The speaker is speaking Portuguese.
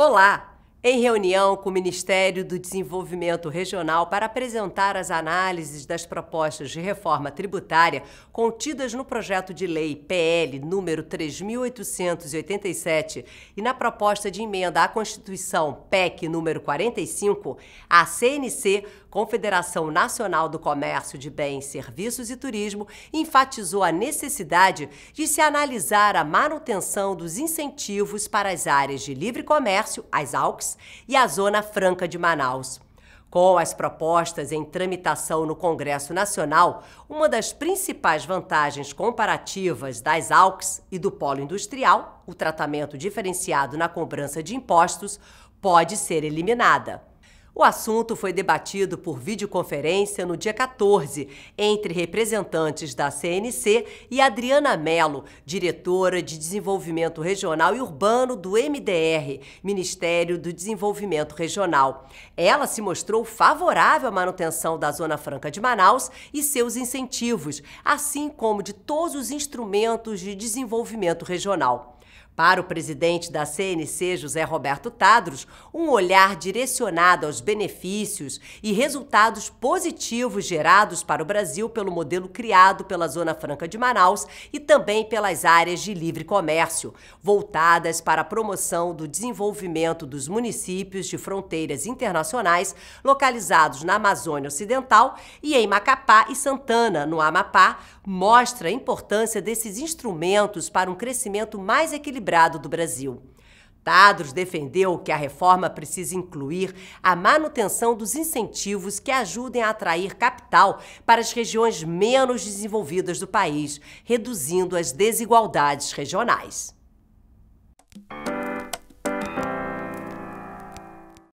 Olá! Em reunião com o Ministério do Desenvolvimento Regional para apresentar as análises das propostas de reforma tributária contidas no projeto de lei PL número 3887 e na proposta de emenda à Constituição PEC número 45, a CNC, Confederação Nacional do Comércio de Bens, Serviços e Turismo, enfatizou a necessidade de se analisar a manutenção dos incentivos para as áreas de livre comércio, as AUCs, e a Zona Franca de Manaus. Com as propostas em tramitação no Congresso Nacional, uma das principais vantagens comparativas das AUCs e do polo industrial, o tratamento diferenciado na cobrança de impostos, pode ser eliminada. O assunto foi debatido por videoconferência no dia 14, entre representantes da CNC e Adriana Mello, diretora de Desenvolvimento Regional e Urbano do MDR, Ministério do Desenvolvimento Regional. Ela se mostrou favorável à manutenção da Zona Franca de Manaus e seus incentivos, assim como de todos os instrumentos de desenvolvimento regional. Para o presidente da CNC, José Roberto Tadros, um olhar direcionado aos benefícios e resultados positivos gerados para o Brasil pelo modelo criado pela Zona Franca de Manaus e também pelas áreas de livre comércio, voltadas para a promoção do desenvolvimento dos municípios de fronteiras internacionais localizados na Amazônia Ocidental e em Macapá e Santana, no Amapá, mostra a importância desses instrumentos para um crescimento mais equilibrado equilibrado do Brasil. Tadros defendeu que a reforma precisa incluir a manutenção dos incentivos que ajudem a atrair capital para as regiões menos desenvolvidas do país, reduzindo as desigualdades regionais.